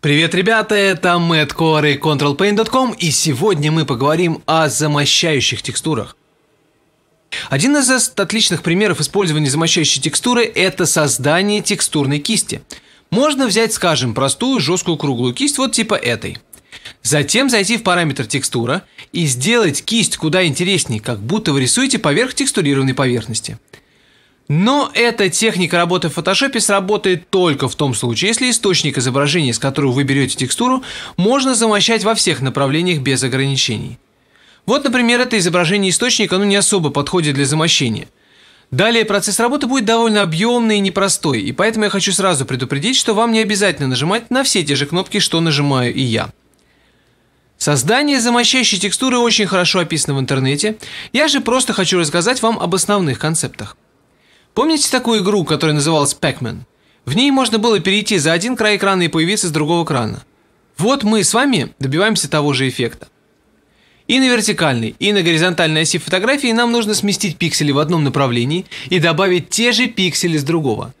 Привет, ребята, это Мэтт Кор и ControlPaint.com, и сегодня мы поговорим о замощающих текстурах. Один из отличных примеров использования замощающей текстуры – это создание текстурной кисти. Можно взять, скажем, простую жесткую круглую кисть вот типа этой. Затем зайти в параметр текстура и сделать кисть куда интереснее, как будто вы рисуете поверх текстурированной поверхности – но эта техника работы в Photoshop сработает только в том случае, если источник изображения, с которого вы берете текстуру, можно замощать во всех направлениях без ограничений. Вот, например, это изображение источника, оно не особо подходит для замощения. Далее процесс работы будет довольно объемный и непростой, и поэтому я хочу сразу предупредить, что вам не обязательно нажимать на все те же кнопки, что нажимаю и я. Создание замощающей текстуры очень хорошо описано в интернете, я же просто хочу рассказать вам об основных концептах. Помните такую игру, которая называлась Pac-Man? В ней можно было перейти за один край экрана и появиться с другого крана. Вот мы с вами добиваемся того же эффекта. И на вертикальной, и на горизонтальной оси фотографии нам нужно сместить пиксели в одном направлении и добавить те же пиксели с другого.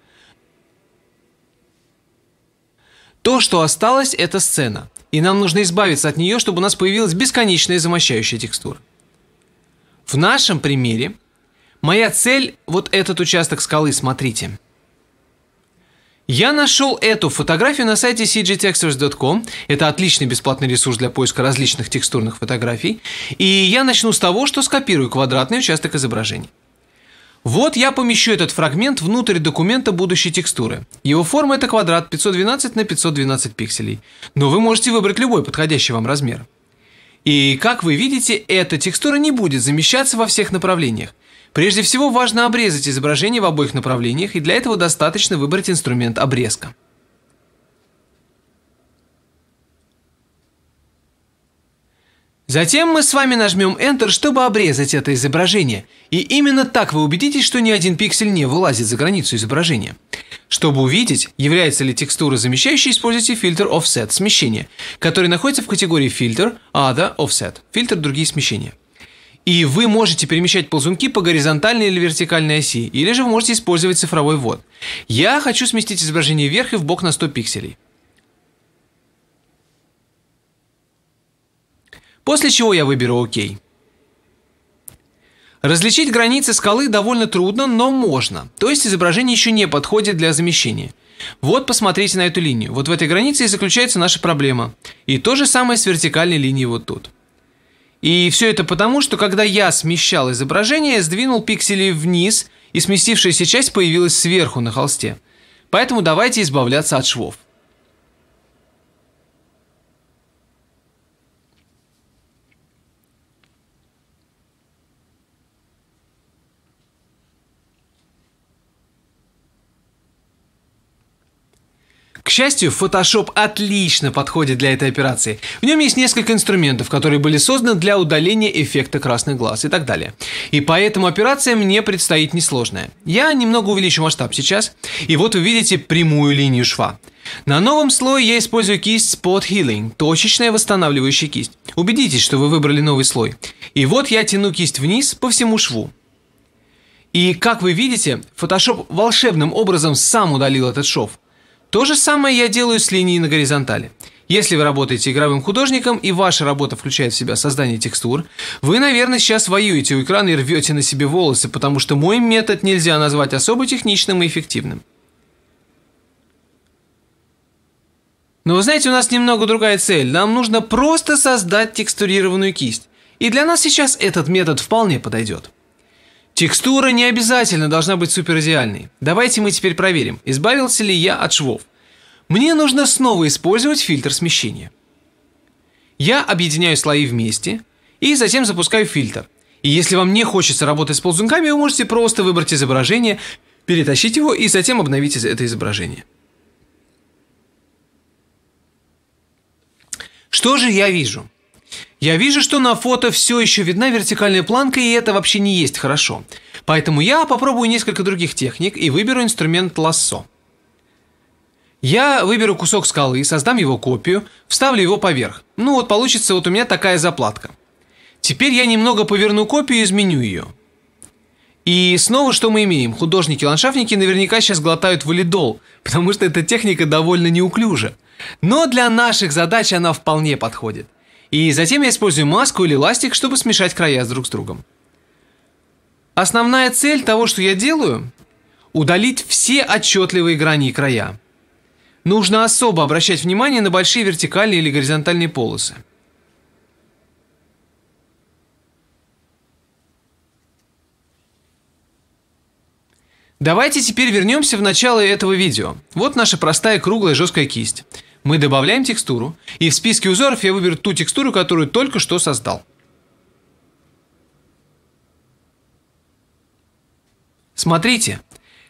То, что осталось, это сцена, и нам нужно избавиться от нее, чтобы у нас появилась бесконечная замощающая текстура. В нашем примере Моя цель – вот этот участок скалы, смотрите. Я нашел эту фотографию на сайте cgtextures.com. Это отличный бесплатный ресурс для поиска различных текстурных фотографий. И я начну с того, что скопирую квадратный участок изображения. Вот я помещу этот фрагмент внутрь документа будущей текстуры. Его форма это квадрат 512 на 512 пикселей, но вы можете выбрать любой подходящий вам размер. И как вы видите, эта текстура не будет замещаться во всех направлениях. Прежде всего важно обрезать изображение в обоих направлениях, и для этого достаточно выбрать инструмент обрезка. Затем мы с вами нажмем Enter, чтобы обрезать это изображение. И именно так вы убедитесь, что ни один пиксель не вылазит за границу изображения. Чтобы увидеть, является ли текстура замещающей, используйте фильтр Offset – смещение, который находится в категории фильтр, Other Offset – фильтр другие смещения. И вы можете перемещать ползунки по горизонтальной или вертикальной оси, или же вы можете использовать цифровой ввод. Я хочу сместить изображение вверх и в бок на 100 пикселей. После чего я выберу ОК. Различить границы скалы довольно трудно, но можно. То есть изображение еще не подходит для замещения. Вот посмотрите на эту линию. Вот в этой границе и заключается наша проблема. И то же самое с вертикальной линией вот тут. И все это потому, что когда я смещал изображение, сдвинул пиксели вниз, и сместившаяся часть появилась сверху на холсте. Поэтому давайте избавляться от швов. К счастью, Photoshop отлично подходит для этой операции. В нем есть несколько инструментов, которые были созданы для удаления эффекта красных глаз и так далее. И поэтому операция мне предстоит несложная. Я немного увеличу масштаб сейчас, и вот вы видите прямую линию шва. На новом слое я использую кисть Spot Healing, точечная восстанавливающая кисть. Убедитесь, что вы выбрали новый слой. И вот я тяну кисть вниз по всему шву. И как вы видите, Photoshop волшебным образом сам удалил этот шов. То же самое я делаю с линией на горизонтали. Если вы работаете игровым художником и ваша работа включает в себя создание текстур, вы, наверное, сейчас воюете у экрана и рвете на себе волосы, потому что мой метод нельзя назвать особо техничным и эффективным. Но вы знаете, у нас немного другая цель. Нам нужно просто создать текстурированную кисть. И для нас сейчас этот метод вполне подойдет. Текстура не обязательно должна быть супер идеальной. Давайте мы теперь проверим, избавился ли я от швов. Мне нужно снова использовать фильтр смещения. Я объединяю слои вместе и затем запускаю фильтр. И если вам не хочется работать с ползунками, вы можете просто выбрать изображение, перетащить его и затем обновить это изображение. Что же я вижу? Я вижу, что на фото все еще видна вертикальная планка, и это вообще не есть хорошо. Поэтому я попробую несколько других техник и выберу инструмент лассо. Я выберу кусок скалы, создам его копию, вставлю его поверх. Ну вот получится вот у меня такая заплатка. Теперь я немного поверну копию и изменю ее. И снова что мы имеем? Художники-ландшафтники наверняка сейчас глотают валидол, потому что эта техника довольно неуклюжа. Но для наших задач она вполне подходит. И затем я использую маску или ластик, чтобы смешать края друг с другом. Основная цель того, что я делаю – удалить все отчетливые грани и края. Нужно особо обращать внимание на большие вертикальные или горизонтальные полосы. Давайте теперь вернемся в начало этого видео. Вот наша простая круглая жесткая кисть мы добавляем текстуру, и в списке узоров я выберу ту текстуру, которую только что создал. Смотрите,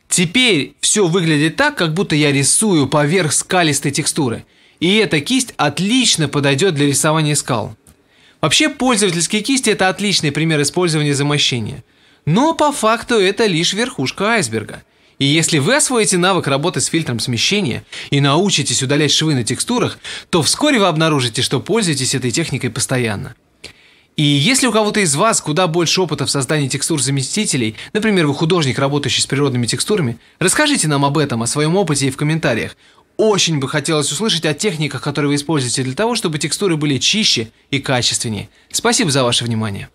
теперь все выглядит так, как будто я рисую поверх скалистой текстуры. И эта кисть отлично подойдет для рисования скал. Вообще пользовательские кисти это отличный пример использования замощения. Но по факту это лишь верхушка айсберга – и если вы освоите навык работы с фильтром смещения и научитесь удалять швы на текстурах, то вскоре вы обнаружите, что пользуетесь этой техникой постоянно. И если у кого-то из вас куда больше опыта в создании текстур заместителей, например, вы художник, работающий с природными текстурами, расскажите нам об этом, о своем опыте и в комментариях. Очень бы хотелось услышать о техниках, которые вы используете для того, чтобы текстуры были чище и качественнее. Спасибо за ваше внимание.